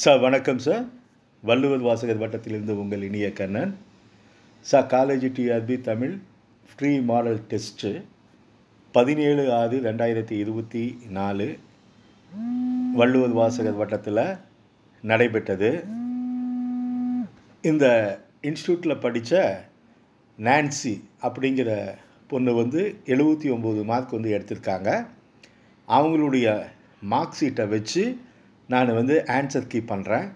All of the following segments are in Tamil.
சார் வணக்கம் சார் வள்ளுவர் வாசகர் வட்டத்திலிருந்து உங்கள் இனிய Kannan sir college TRB Tamil free model test பதினேழு ஆறு ரெண்டாயிரத்தி இருபத்தி நாலு வள்ளுவர் வாசகர் வட்டத்தில் நடைபெற்றது இந்த இன்ஸ்டியூட்டில் படித்த நான்சி அப்படிங்கிற பொண்ணு வந்து எழுபத்தி ஒம்பது மார்க் வந்து எடுத்திருக்காங்க அவங்களுடைய மார்க் ஷீட்டை வச்சு நான் வந்து ஆன்சர் கீ பண்ணுறேன்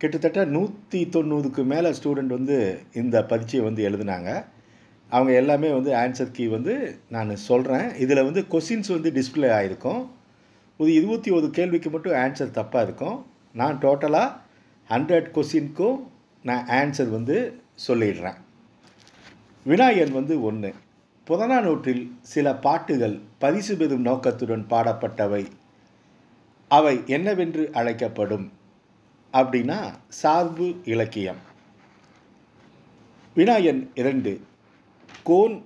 கிட்டத்தட்ட நூற்றி தொண்ணூறுக்கு மேலே ஸ்டூடெண்ட் வந்து இந்த பரீட்சையை வந்து எழுதினாங்க அவங்க எல்லாமே வந்து ஆன்சர் கீ வந்து நான் சொல்கிறேன் இதில் வந்து கொஸ்டின்ஸ் வந்து டிஸ்பிளே ஆகிருக்கும் ஒரு இருபத்தி ஒரு கேள்விக்கு மட்டும் ஆன்சர் தப்பாக இருக்கும் நான் டோட்டலாக ஹண்ட்ரட் கொஸ்டின்க்கும் நான் ஆன்சர் வந்து சொல்லிடுறேன் விநாயகன் வந்து ஒன்று புதனா நூற்றில் சில பாட்டுகள் பரிசு பெறும் நோக்கத்துடன் பாடப்பட்டவை அவை என்னவென்று அழைக்கப்படும் அப்படின்னா சார்பு இலக்கியம் வினாயன் இரண்டு கோன்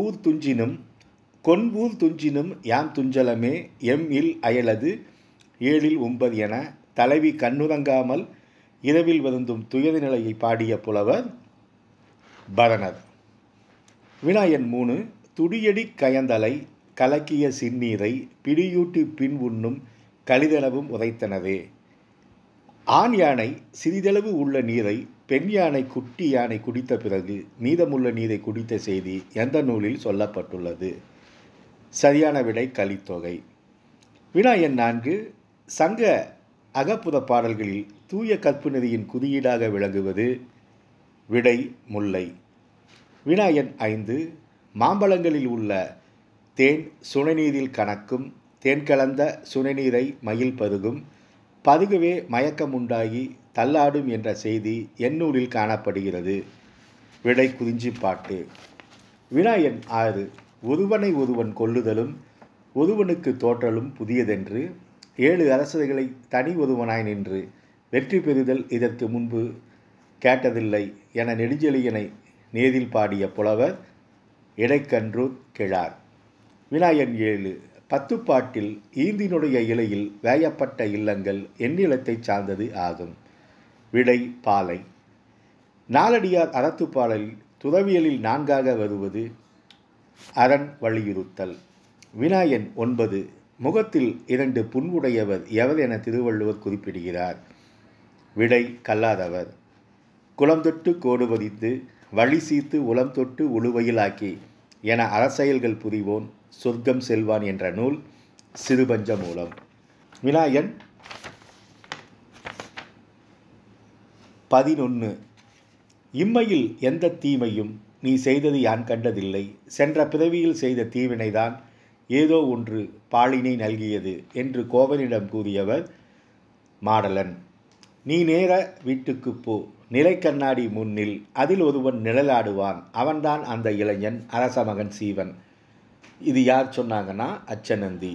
ஊர் துஞ்சினும் கொன்வூர் துஞ்சினும் யாம் துஞ்சலமே எம் இல் அயலது ஏழில் ஒன்பது என தலைவி கண்ணுறங்காமல் இரவில் வருந்தும் துயர பாடிய புலவர் பரணர் வினாயன் மூணு துடியடி கயந்தலை கலக்கிய சின்னீரை பிடியூட்டி பின் உண்ணும் கலிதளவும் உதைத்தனவே ஆண் யானை சிறிதளவு உள்ள நீரை பெண் யானை குட்டி யானை குடித்த பிறகு மீதமுள்ள நீரை குடித்த செய்தி எந்த நூலில் சொல்லப்பட்டுள்ளது சரியான விடை கலித்தொகை வினா எண் நான்கு சங்க அகப்புத பாடல்களில் தூய கற்பு நதியின் குறியீடாக விளங்குவது விடை முல்லை வினா எண் ஐந்து மாம்பழங்களில் உள்ள தேன் சுனநீரில் கணக்கும் தேன்கலந்த சுனநீரை சுனைநீரை மயில் பருகும் பதுகவே மயக்கமுண்டாகி தள்ளாடும் என்ற செய்தி எண்ணூரில் காணப்படுகிறது விடை குறிஞ்சி பாட்டு வினா எண் ஆறு ஒருவனை ஒருவன் கொள்ளுதலும் ஒருவனுக்கு தோற்றலும் புதியதென்று ஏழு அரசர்களை தனி ஒருவனாய் நின்று வெற்றி பெறுதல் இதற்கு முன்பு கேட்டதில்லை என நெடுஞ்செழியனை நேரில் பாடிய புலவர் இடைக்கன்றூர் கிழார் விநாயகன் ஏழு பத்துப்பாட்டில் ஈந்தினுடைய இலையில் வேயப்பட்ட இல்லங்கள் எண்ணிலத்தைச் சார்ந்தது ஆகும் விடை பாலை நாலடியார் அறத்துப்பாடலில் துறவியலில் நான்காக வருவது அரண் வலியுறுத்தல் வினாயன் ஒன்பது முகத்தில் இரண்டு புண்புடையவர் எவர் என திருவள்ளுவர் குறிப்பிடுகிறார் விடை கல்லாதவர் குளம் தொட்டு கோடு பதித்து வழி சீர்த்து உளம் தொட்டு உழுவையிலாக்கி என அரசியல்கள் புரிவோன் சொர்க்கம் செல்வான் என்ற நூல் சிறுபஞ்ச மூலம் விநாயகன் பதினொன்று இம்மையில் எந்த தீமையும் நீ செய்தது யான் கண்டதில்லை சென்ற பிறவியில் செய்த தீவினைதான் ஏதோ ஒன்று பாலினை நல்கியது என்று கோவனிடம் கூறியவர் மாடலன் நீ நேர வீட்டுக்கு போ நிலை கண்ணாடி முன்னில் அதில் ஒருவன் நிழலாடுவான் அவன்தான் அந்த இளைஞன் அரசமகன் சீவன் இது யார் சொன்னாங்கன்னா அச்சநந்தி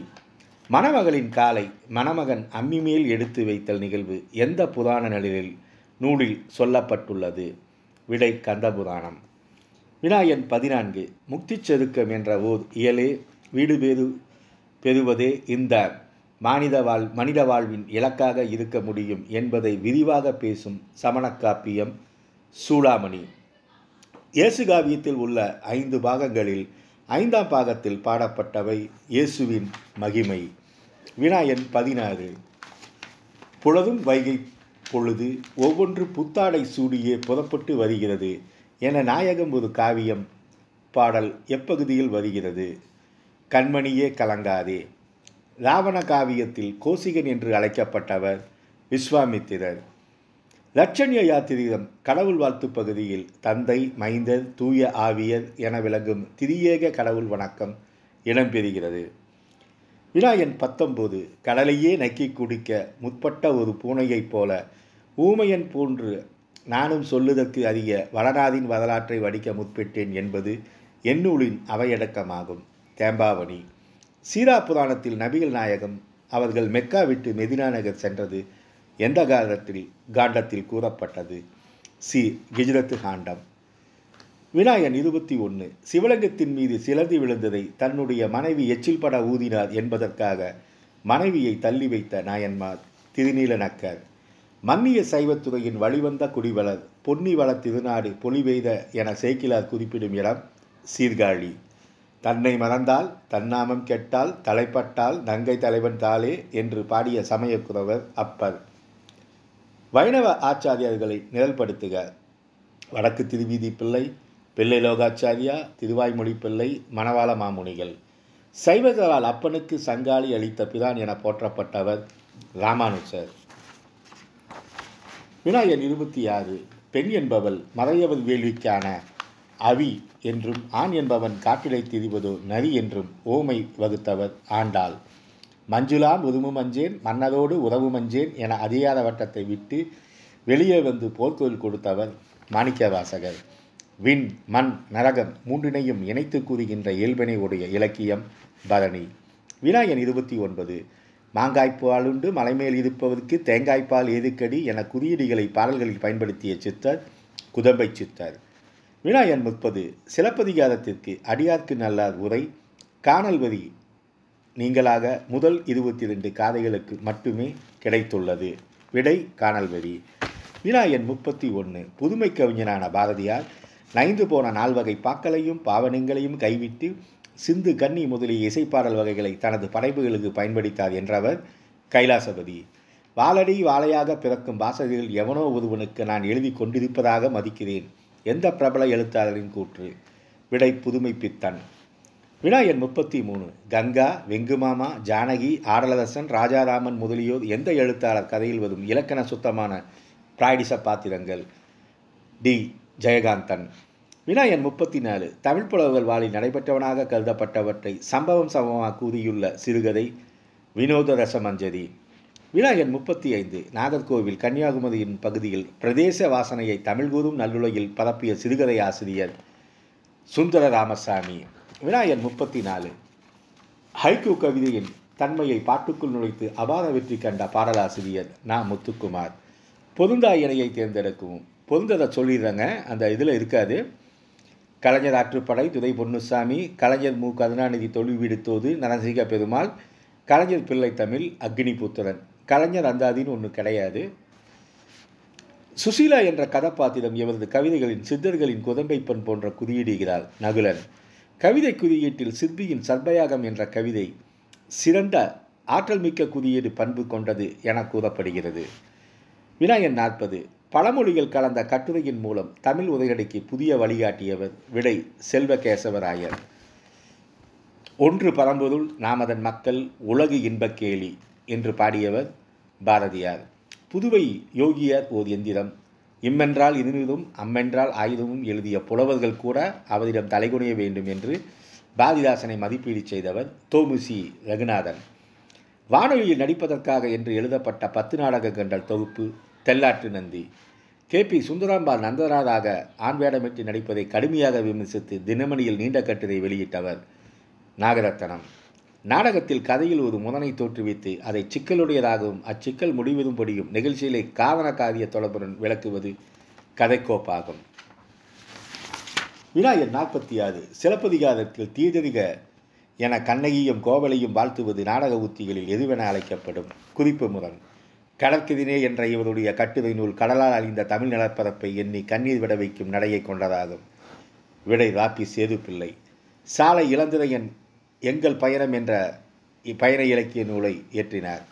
மணமகளின் காலை மணமகன் அம்மி மேல் எடுத்து வைத்தல் நிகழ்வு எந்த புராண நிலையில் நூலில் சொல்லப்பட்டுள்ளது விடை கந்தபுராணம் விநாயகன் பதினான்கு முக்தி செருக்கம் என்ற ஓர் இயலே வீடு பெறு பெறுவதே இந்த மானித வாழ் மனித வாழ்வின் இலக்காக இருக்க முடியும் என்பதை விரிவாக பேசும் சமணக்காப்பியம் சூடாமணி இயேசு காவியத்தில் உள்ள ஐந்து பாகங்களில் ஐந்தாம் பாகத்தில் பாடப்பட்டவை இயேசுவின் மகிமை வினாயன் பதினாறு புலதும் வைகை பொழுது ஒவ்வொன்று புத்தாடை சூடியே புதப்பட்டு வருகிறது என நாயகம் ஒரு காவியம் பாடல் எப்பகுதியில் வருகிறது கண்மணியே கலங்காதே ராவண காவியத்தில் கோசிகன் என்று அழைக்கப்பட்டவர் விஸ்வாமித்திரர் லட்சண்ய யாத்திரிகம் கடவுள் வாழ்த்து பகுதியில் தந்தை மைந்தர் தூய ஆவியர் என விளங்கும் திரியேக கடவுள் வணக்கம் இடம்பெறுகிறது விநாயகன் பத்தொம்போது கடலையே நக்கி குடிக்க முற்பட்ட ஒரு பூனையைப் போல ஊமையன் போன்று நானும் சொல்லுதற்கு அறிய வளராதின் வரலாற்றை வடிக்க முற்பட்டேன் என்பது என்னூலின் அவையடக்கமாகும் தேம்பாவணி சீரா புராணத்தில் நபிகள் நாயகம் அவர்கள் மெக்கா விட்டு மெதினா நகர் சென்றது எந்த காலத்தில் காண்டத்தில் கூறப்பட்டது சி கிஜ்ரத்து காண்டம் விநாயகன் இருபத்தி ஒன்று சிவலிங்கத்தின் மீது சிலந்தி விழுந்ததை தன்னுடைய மனைவி எச்சில் பட ஊதினார் என்பதற்காக மனைவியை தள்ளி வைத்த நாயன்மார் திருநீலநக்கர் மன்னிய சைவத்துறையின் வழிவந்த குடிவளர் பொன்னி வள திருநாடு பொலிவெய்த என சேக்கிலார் குறிப்பிடும் இடம் சீர்காழி தன்னை மறந்தால் தன்னாமம் கெட்டால் தலைப்பட்டால் நங்கை தலைவன் தாளே என்று பாடிய சமயக்குறவர் அப்பர் வைணவ ஆச்சாரியர்களை நிரல்படுத்துக வடக்கு திருவீதி பிள்ளை பிள்ளை லோகாச்சாரியா திருவாய்மொழி பிள்ளை மணவாள மாமுனிகள் சைவர்களால் அப்பனுக்கு சங்காளி அளித்த பிதான் என போற்றப்பட்டவர் ராமானுஜர் விநாயகன் இருபத்தி ஆறு பெண் என்பவள் மறையவர் வேள்விக்கான அவி என்றும் ஆண் என்பவன் காட்டிலை திரிவதோ நரி என்றும் ஓமை வகுத்தவர் ஆண்டாள் மஞ்சுளான் உதுமு மஞ்சேன் மன்னதோடு உறவு மஞ்சேன் என அதிகார வட்டத்தை விட்டு வெளியே வந்து போர்க்கோயில் கொடுத்தவர் மாணிக்க வாசகர் விண் மண் நரகம் மூன்றினையும் இணைத்து கூறுகின்ற இயல்பினை உடைய இலக்கியம் பரணி விநாயகன் இருபத்தி ஒன்பது மாங்காய்ப்பால் உண்டு மலைமேல் இருப்பவருக்கு தேங்காய்ப்பால் ஏதுக்கடி என குறியீடுகளை பாடல்களில் பயன்படுத்திய சித்தர் குதம்பை சித்தர் விநாயகன் முப்பது சிலப்பதிகாரத்திற்கு அடியார்க்கு நல்லார் உரை காணல் நீங்களாக முதல் இருபத்தி ரெண்டு காதைகளுக்கு மட்டுமே கிடைத்துள்ளது விடை காணல்வெறி வினா எண் முப்பத்தி ஒன்று புதுமை கவிஞனான பாரதியார் நைந்து போன நால்வகை பாக்களையும் பாவனங்களையும் கைவிட்டு சிந்து கன்னி முதலிய இசைப்பாடல் வகைகளை தனது படைப்புகளுக்கு பயன்படுத்தார் என்றவர் கைலாசபதி வாலடி வாழையாக பிறக்கும் வாசகர்கள் எவனோ ஒருவனுக்கு நான் எழுதி கொண்டிருப்பதாக மதிக்கிறேன் எந்த பிரபல எழுத்தாளரின் கூற்று விடை புதுமை பித்தன் விழா எண் முப்பத்தி மூணு கங்கா வெங்குமாமா ஜானகி ஆடலதசன் ராஜாராமன் முதலியோர் எந்த எழுத்தாளர் கதையில் வரும் இலக்கண சுத்தமான பிராய்டிச பாத்திரங்கள் டி ஜெயகாந்தன் வினா எண் முப்பத்தி நாலு தமிழ் புலவர்கள் வாளில் நடைபெற்றவனாக கருதப்பட்டவற்றை சம்பவம் சம்பவமாக கூறியுள்ள சிறுகதை வினோத ரசமஞ்சரி வினா எண் முப்பத்தி ஐந்து நாகர்கோவில் கன்னியாகுமரியின் பகுதியில் பிரதேச வாசனையை தமிழ்கூறும் நல்லுலகில் பரப்பிய சிறுகதை ஆசிரியர் சுந்தர ராமசாமி விநாயகர் முப்பத்தி நாலு ஹைக்கு கவிதையின் தன்மையை பாட்டுக்குள் நுழைத்து அபார வெற்றி கண்ட பாடலாசிரியர் நா முத்துக்குமார் பொருந்தா இணையை தேர்ந்தெடுக்கவும் பொருந்ததை சொல்லிடுறேங்க அந்த இதில் இருக்காது கலைஞர் ஆற்றுப்படை துதை பொன்னுசாமி கலைஞர் மு கருணாநிதி தொழில் விடுத்தோது நரசிக பெருமாள் கலைஞர் பிள்ளை தமிழ் அக்னி புத்திரன் கலைஞர் அந்தாதின்னு ஒன்று கிடையாது சுசீலா என்ற கதாபாத்திரம் இவரது கவிதைகளின் சித்தர்களின் குதம்பை பண் போன்ற குறியீடுகிறார் நகுலன் கவிதை குறியீட்டில் சிற்பியின் சர்பயாகம் என்ற கவிதை சிறந்த ஆற்றல் மிக்க குறியீடு பண்பு கொண்டது என கூறப்படுகிறது வினா எண் நாற்பது பழமொழிகள் கலந்த கட்டுரையின் மூலம் தமிழ் உதயடிக்கு புதிய வழிகாட்டியவர் விடை செல்வ கேசவராயர் ஒன்று பரம்பொருள் நாமதன் மக்கள் உலகு இன்பக்கேலி என்று பாடியவர் பாரதியார் புதுவை யோகியார் ஓர் எந்திரம் இம்மென்றால் இருந்தும் அம்மென்றால் ஆயுதமும் எழுதிய புலவர்கள் கூட அவரிடம் தலைகுனிய வேண்டும் என்று பாரதிதாசனை மதிப்பீடு செய்தவர் தோமுசி ரகுநாதன் வானொலியில் நடிப்பதற்காக என்று எழுதப்பட்ட பத்து நாடக கண்டல் தொகுப்பு தெல்லாற்று நந்தி கே பி சுந்தராம்பால் நந்தராதாக ஆண் வேடமிட்டு நடிப்பதை கடுமையாக விமர்சித்து தினமணியில் நீண்ட கட்டுரை வெளியிட்டவர் நாகரத்னம் நாடகத்தில் கதையில் ஒரு முதனை தோற்றுவித்து அதை சிக்கலுடையதாகவும் அச்சிக்கல் முடிவதும்படியும் நிகழ்ச்சியிலே காவன காரிய தொடர்புடன் விளக்குவது கதைக்கோப்பாகும் விநாயகர் நாற்பத்தி ஆறு சிலப்பதிகாரத்தில் தீதரிக என கண்ணகியும் கோவலையும் வாழ்த்துவது நாடக உத்திகளில் எதுவென அழைக்கப்படும் குறிப்பு முரண் கடற்கதினே என்ற இவருடைய கட்டுரை நூல் கடலால் அழிந்த தமிழ் நிலப்பரப்பை எண்ணி கண்ணீர் விட வைக்கும் நடையை கொண்டதாகும் விடை ராப்பி சேது பிள்ளை சாலை இளந்திரையன் எங்கள் பயணம் என்ற இப்பயண இலக்கிய நூலை இயற்றினார்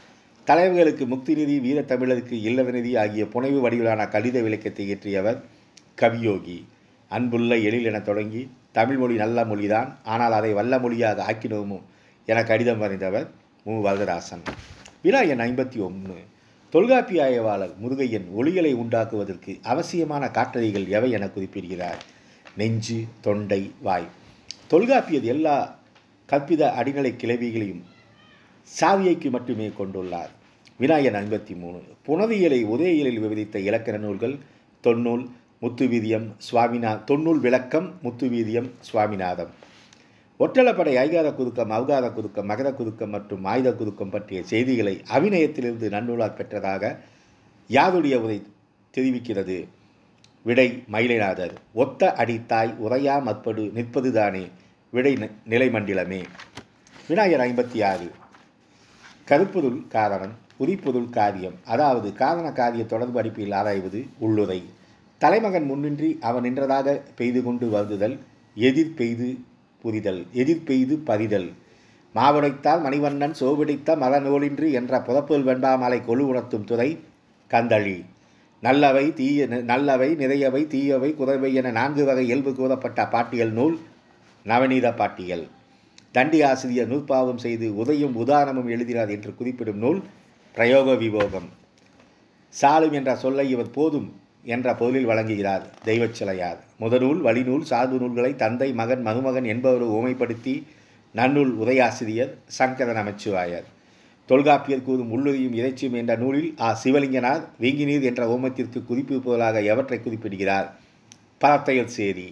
தலைவர்களுக்கு முக்தி நிதி வீர தமிழருக்கு இல்லவநிதி ஆகிய புனைவு வடிவிலான கடித விளக்கத்தை இயற்றியவர் கவியோகி அன்புள்ள எழில் என தொடங்கி தமிழ் மொழி நல்ல மொழிதான் ஆனால் அதை வல்ல மொழியாக ஆக்கினோமோ என கடிதம் வரைந்தவர் மு வரதராசன் விழா எண் ஐம்பத்தி ஒன்று ஆய்வாளர் முருகையன் ஒளிகளை உண்டாக்குவதற்கு அவசியமான காட்டறிகள் எவை என குறிப்பிடுகிறார் நெஞ்சு தொண்டை வாய் தொல்காப்பியது எல்லா கற்பித அடிநிலை கிளவிகளையும் சாவியைக்கு மட்டுமே கொண்டுள்ளார் விநாயகன் ஐம்பத்தி மூணு புனதியலை உதயியலில் விவரித்த இலக்கண நூல்கள் தொன்னூல் முத்துவீதியம் சுவாமிநா தொன்னூல் விளக்கம் முத்துவீதியம் சுவாமிநாதம் ஒற்றளப்படை ஐகார குதுக்கம் அவகார குதுக்கம் மகத குதுக்கம் மற்றும் ஆயுத குதுக்கம் பற்றிய செய்திகளை அபிநயத்திலிருந்து நன்னூலால் பெற்றதாக யாதுடைய உதை தெரிவிக்கிறது விடை மயிலைநாதர் ஒத்த அடித்தாய் உரையா மற்படு நிற்பதுதானே விடை நிலைமண்டலமே விநாயகர் ஐம்பத்தி ஆறு கருப்பொருள் காரணம் உரிப்பொருள் காரியம் அதாவது காரண காரிய தொடர்பு அடிப்பில் ஆராய்வது உள்ளுரை தலைமகன் முன்னின்றி அவன் நின்றதாக பெய்து கொண்டு வருதுதல் எதிர்பெய்து புரிதல் எதிர்பெய்து பறிதல் மாவுடைத்தால் மணிவண்ணன் மத நூலின்றி என்ற புதப்பொருள் வெண்பாமலை கொழு உணர்த்தும் துறை கந்தளி நல்லவை தீய நல்லவை நிறையவை தீயவை குறைவை என நான்கு வகை இயல்பு கூறப்பட்ட பாட்டியல் நூல் நவநீத பாட்டியல் தண்டி ஆசிரியர் நூற்பாவம் செய்து உதயும் உதாரணமும் எழுதினார் என்று குறிப்பிடும் நூல் பிரயோக விபோகம் சாலும் என்ற சொல்லை இவர் போதும் என்ற பொருளில் வழங்குகிறார் தெய்வச் சிலையார் முதநூல் வழிநூல் சார்பு நூல்களை தந்தை மகன் மகுமகன் என்பவரை உமைப்படுத்தி நன்னூல் உதயாசிரியர் சங்கரன் அமைச்சுவாயர் தொல்காப்பியர் கூறும் உள்ளுரியும் இறைச்சியும் என்ற நூலில் ஆ சிவலிங்கனார் வீங்கினீர் என்ற ஓமத்திற்கு குறிப்பிடுவதாக பொருளாக எவற்றை குறிப்பிடுகிறார் பரத்தையல் சேரி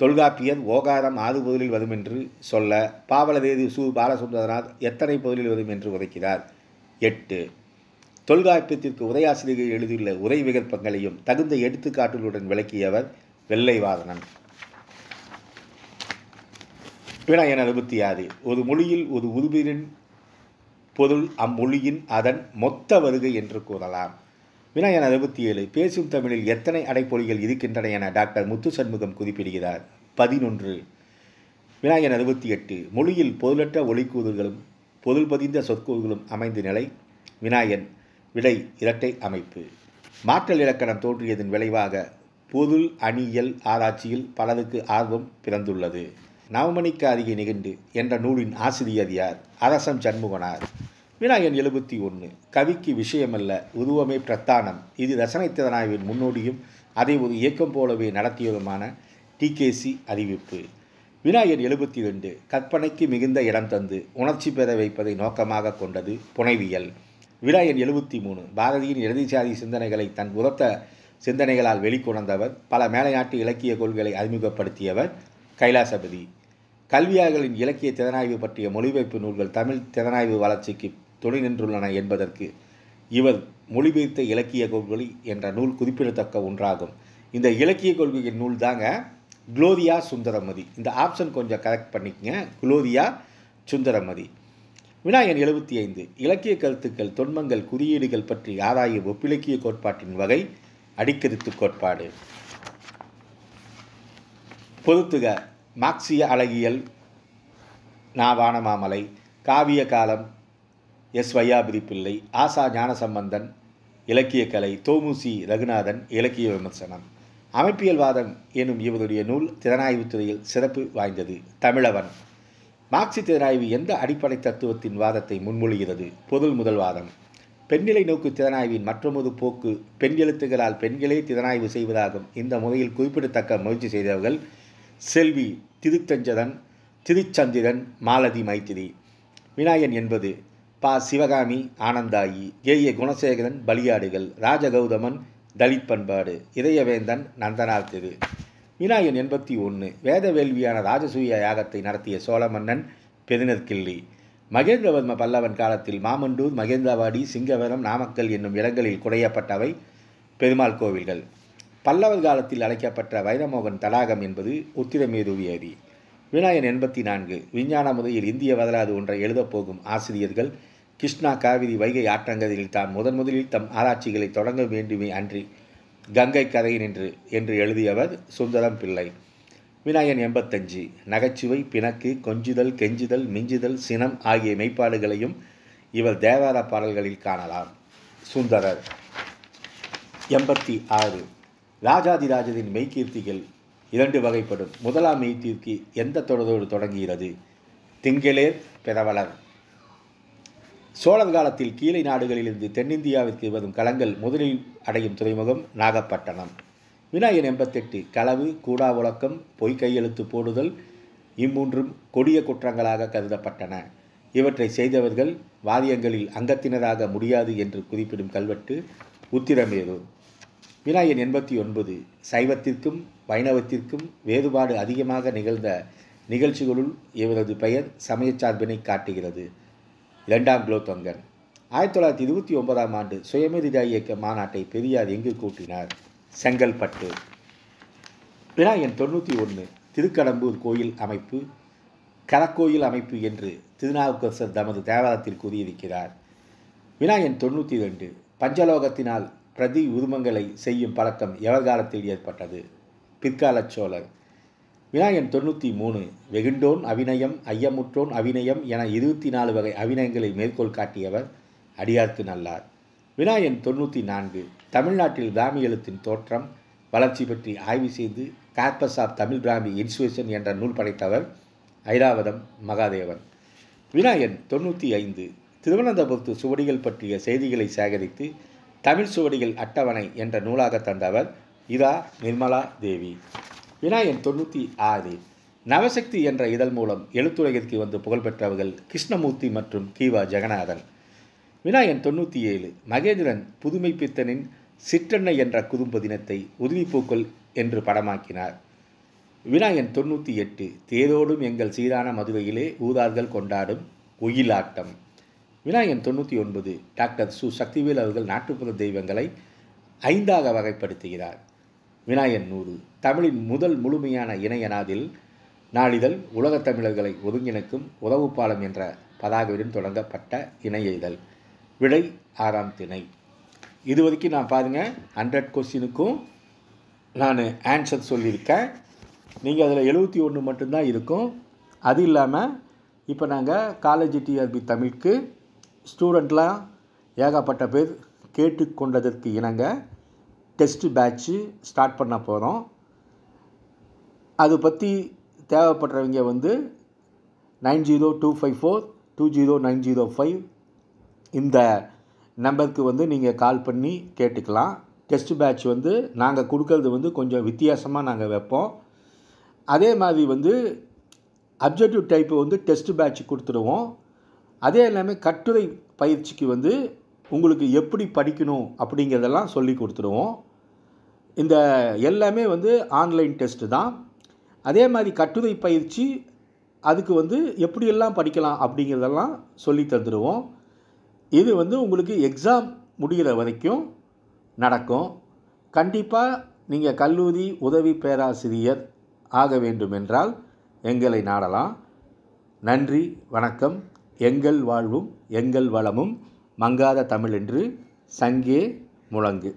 தொல்காப்பியர் ஓகாரம் ஆறு பொருளில் வரும் என்று சொல்ல பாவலதேவி சு பாலசுந்தரநாத் எத்தனை பொருளில் வரும் என்று உரைக்கிறார் எட்டு தொல்காப்பியத்திற்கு உரையாசிரியர்கள் எழுதியுள்ள உரை விகற்பங்களையும் தகுந்த எடுத்துக்காட்டுகளுடன் விளக்கியவர் வெள்ளைவாதனன் வினா என அறுபத்தி ஆறு ஒரு மொழியில் ஒரு உருவினின் பொருள் அம்மொழியின் அதன் மொத்த வருகை என்று கூறலாம் வினாயன் அறுபத்தி ஏழு பேசும் தமிழில் எத்தனை அடைப்பொழிகள் இருக்கின்றன என டாக்டர் முத்து சண்முகம் குறிப்பிடுகிறார் பதினொன்று வினாயன் அறுபத்தி எட்டு மொழியில் பொருளற்ற ஒளிக்கூறுகளும் பொருள் பதிந்த சொற்கூறுகளும் அமைந்த நிலை வினாயன் விடை இரட்டை அமைப்பு மாற்றல் இலக்கணம் தோன்றியதன் விளைவாக பொருள் அணியல் ஆராய்ச்சியில் பலருக்கு ஆர்வம் பிறந்துள்ளது நவமணிக்கு அருகே நிகழ்ந்து என்ற நூலின் ஆசிரியர் யார் அரசம் சண்முகனார் விநாயகன் எழுபத்தி ஒன்று கவிக்கு விஷயமல்ல உருவமே பிரத்தானம் இது திறனாய்வின் முன்னோடியும் அதை ஒரு இயக்கம் போலவே நடத்தியதுமான டிகேசி அறிவிப்பு விநாயகர் எழுபத்தி ரெண்டு கற்பனைக்கு மிகுந்த இடம் தந்து உணர்ச்சி பெற வைப்பதை நோக்கமாக கொண்டது புனைவியல் விநாயகர் எழுபத்தி மூணு பாரதியின் இறுதிசாதி சிந்தனைகளை தன் உரத்த சிந்தனைகளால் வெளிக்கொணர்ந்தவர் பல மேலையாட்டு இலக்கிய கொள்கைகளை அறிமுகப்படுத்தியவர் கைலாசபதி கல்வியாளர்களின் இலக்கிய திறனாய்வு பற்றிய மொழிபெயர்ப்பு நூல்கள் தமிழ் திறனாய்வு வளர்ச்சிக்கு துணை நின்றுள்ளன என்பதற்கு இவர் மொழிபெயர்த்த இலக்கிய கொள்கை என்ற நூல் குறிப்பிடத்தக்க ஒன்றாகும் இந்த இலக்கிய கொள்கையின் நூல் தாங்க குளோரியா சுந்தரமதி இந்த ஆப்ஷன் கொஞ்சம் கரெக்ட் பண்ணிக்கங்க குளோரியா சுந்தரமதி விநாயகன் எழுபத்தி ஐந்து இலக்கிய கருத்துக்கள் தொன்மங்கள் குறியீடுகள் பற்றி ஆராய ஒப்பிலக்கிய கோட்பாட்டின் வகை அடிக்கருத்து கோட்பாடு பொருத்துக மார்க்சிய அழகியல் நாவான மாமலை காவிய காலம் எஸ் வையாபுரி பிள்ளை ஆசா ஞானசம்பந்தன் இலக்கிய கலை தோமுசி ரகுநாதன் இலக்கிய விமர்சனம் அமைப்பியல்வாதம் எனும் இவருடைய நூல் திறனாய்வு துறையில் சிறப்பு வாய்ந்தது தமிழவன் மார்க்சி திறனாய்வு எந்த அடிப்படை தத்துவத்தின் வாதத்தை முன்மொழிகிறது பொருள் முதல்வாதம் பெண்ணிலை நோக்கு திறனாய்வின் மற்றொரு போக்கு பெண் எழுத்துகளால் பெண்களே திறனாய்வு செய்வதாகும் இந்த முறையில் குறிப்பிடத்தக்க முயற்சி செய்தவர்கள் செல்வி திருத்தஞ்சதன் திருச்சந்திரன் மாலதி மைத்திரி விநாயகன் என்பது பா சிவகாமி ஆனந்தாயி ஏ ஏ குணசேகரன் பலியாடுகள் ராஜகௌதமன் தலித் பண்பாடு இதயவேந்தன் நந்தனார் திரு விநாயகன் எண்பத்தி ஒன்று வேத வேள்வியான ராஜசூய யாகத்தை நடத்திய சோழ மன்னன் பெருநற்கிள்ளி மகேந்திரவர்ம பல்லவன் காலத்தில் மாமண்டூர் மகேந்திரவாடி சிங்கவரம் நாமக்கல் என்னும் இடங்களில் குடையப்பட்டவை பெருமாள் கோவில்கள் பல்லவர் காலத்தில் அழைக்கப்பட்ட வைரமோகன் தடாகம் என்பது உத்திரமேதுவியதி விநாயகன் எண்பத்தி நான்கு விஞ்ஞான முறையில் இந்திய வரலாறு ஒன்றை எழுதப்போகும் ஆசிரியர்கள் கிருஷ்ணா காவிரி வைகை ஆற்றங்கரையில் தான் முதன் முதலில் தம் ஆராய்ச்சிகளை தொடங்க வேண்டுமே அன்றி கங்கை கரை நின்று என்று எழுதியவர் சுந்தரம் பிள்ளை விநாயகன் எண்பத்தஞ்சு நகைச்சுவை பிணக்கு கொஞ்சுதல் கெஞ்சுதல் மிஞ்சுதல் சினம் ஆகிய மெய்ப்பாடுகளையும் இவர் தேவார பாடல்களில் காணலாம் சுந்தரர் எண்பத்தி ஆறு ராஜாதிராஜரின் மெய்கீர்த்திகள் இரண்டு வகைப்படும் முதலாம் மெய்த்திற்கு எந்த தொடரோடு தொடங்குகிறது திங்களேர் பிறவலர் சோழர் காலத்தில் கீழை நாடுகளிலிருந்து தென்னிந்தியாவிற்கு வரும் கலங்கள் முதலில் அடையும் துறைமுகம் நாகப்பட்டினம் விநாயகன் எண்பத்தெட்டு களவு கூடா உழக்கம் பொய் கையெழுத்து போடுதல் இம்மூன்றும் கொடிய குற்றங்களாக கருதப்பட்டன இவற்றை செய்தவர்கள் வாரியங்களில் அங்கத்தினராக முடியாது என்று குறிப்பிடும் கல்வெட்டு உத்திரமேரூர் வினா எண் எண்பத்தி ஒன்பது சைவத்திற்கும் வைணவத்திற்கும் வேறுபாடு அதிகமாக நிகழ்ந்த நிகழ்ச்சிகளுள் இவரது பெயர் சமயச்சார்பினை காட்டுகிறது இரண்டாம் குலோத்தங்கன் ஆயிரத்தி தொள்ளாயிரத்தி இருபத்தி ஒன்பதாம் ஆண்டு சுயமரிதா இயக்க மாநாட்டை பெரியார் எங்கு கூட்டினார் செங்கல்பட்டு வினா எண் தொண்ணூற்றி ஒன்று திருக்கடம்பூர் கோயில் அமைப்பு கரக்கோயில் அமைப்பு என்று திருநாவுக்கரசர் தமது தேவாரத்தில் கூறியிருக்கிறார் வினா எண் தொண்ணூற்றி ரெண்டு பஞ்சலோகத்தினால் பிரதி உருமங்களை செய்யும் பழக்கம் எவர்காலத்தில் ஏற்பட்டது பிற்காலச் சோழர் விநாயகன் தொண்ணூற்றி மூணு வெகுண்டோன் அபிநயம் ஐயமுற்றோன் அபிநயம் என இருபத்தி நாலு வகை அபிநயங்களை மேற்கோள் காட்டியவர் அடியார்த்து நல்லார் விநாயகன் தொண்ணூற்றி நான்கு தமிழ்நாட்டில் பிராமி எழுத்தின் தோற்றம் வளர்ச்சி பற்றி ஆய்வு செய்து கார்பஸ் ஆஃப் தமிழ் பிராமி இன்சுவேஷன் என்ற நூல் படைத்தவர் ஐராவதம் மகாதேவன் விநாயகன் தொண்ணூற்றி ஐந்து திருவனந்தபுரத்து சுவடிகள் பற்றிய செய்திகளை சேகரித்து தமிழ் சுவடிகள் அட்டவணை என்ற நூலாக தந்தவர் இதா நிர்மலா தேவி விநாயகன் தொண்ணூற்றி ஆறு நவசக்தி என்ற இதழ் மூலம் எழுத்துலகிற்கு வந்து புகழ்பெற்றவர்கள் கிருஷ்ணமூர்த்தி மற்றும் கீவா ஜெகநாதன் விநாயகன் தொண்ணூற்றி ஏழு மகேந்திரன் புதுமை பித்தனின் சிற்றெண்ணெய் என்ற குதும்பு தினத்தை உதவிப்பூக்கள் என்று படமாக்கினார் விநாயகன் தொண்ணூற்றி எட்டு தேரோடும் எங்கள் சீரான மதுரையிலே ஊதார்கள் கொண்டாடும் ஒயிலாட்டம் விநாயகன் தொண்ணூற்றி ஒன்பது டாக்டர் சு சக்திவேல் அவர்கள் நாட்டுப்புற தெய்வங்களை ஐந்தாக வகைப்படுத்துகிறார் விநாயகன் நூறு தமிழின் முதல் முழுமையான இணையனாதில் நாளிதழ் உலகத் தமிழர்களை ஒருங்கிணைக்கும் உதவு பாலம் என்ற பதாகவிடம் தொடங்கப்பட்ட இணைய இதழ் விடை ஆறாம் திணை இது வரைக்கும் நான் பாருங்கள் ஹண்ட்ரட் கொஸ்டினுக்கும் நான் ஆன்சர் சொல்லியிருக்கேன் நீங்கள் அதில் எழுபத்தி ஒன்று மட்டும்தான் இருக்கும் அது இல்லாமல் இப்போ நாங்கள் காலேஜ் டிஆர்பி தமிழுக்கு ஸ்டூடெண்ட்லாம் ஏகப்பட்ட பேர் கேட்டுக்கொண்டதற்கு இணங்க டெஸ்ட்டு பேட்ச்சு ஸ்டார்ட் பண்ண போகிறோம் அது பற்றி தேவைப்படுறவங்க வந்து nine zero two five four two zero nine zero five இந்த நம்பருக்கு வந்து நீங்கள் கால் பண்ணி கேட்டுக்கலாம் டெஸ்ட் பேட்ச் வந்து நாங்கள் கொடுக்கறது வந்து கொஞ்சம் வித்தியாசமாக நாங்கள் வைப்போம் அதே மாதிரி வந்து அப்ஜெக்டிவ் டைப்பு வந்து டெஸ்ட் பேட்ச் கொடுத்துருவோம் அதே எல்லாமே கட்டுரை பயிற்சிக்கு வந்து உங்களுக்கு எப்படி படிக்கணும் அப்படிங்கிறதெல்லாம் சொல்லி கொடுத்துருவோம் இந்த எல்லாமே வந்து ஆன்லைன் டெஸ்ட்டு தான் அதே மாதிரி கட்டுரை பயிற்சி அதுக்கு வந்து எப்படியெல்லாம் படிக்கலாம் அப்படிங்கிறதெல்லாம் சொல்லி தந்துடுவோம் இது வந்து உங்களுக்கு எக்ஸாம் முடிகிற வரைக்கும் நடக்கும் கண்டிப்பாக நீங்கள் கல்லூரி உதவி பேராசிரியர் ஆக வேண்டுமென்றால் எங்களை நாடலாம் நன்றி வணக்கம் எங்கள் வாழ்வும் எங்கள் வளமும் மங்காத தமிழென்று சங்கே முழங்கு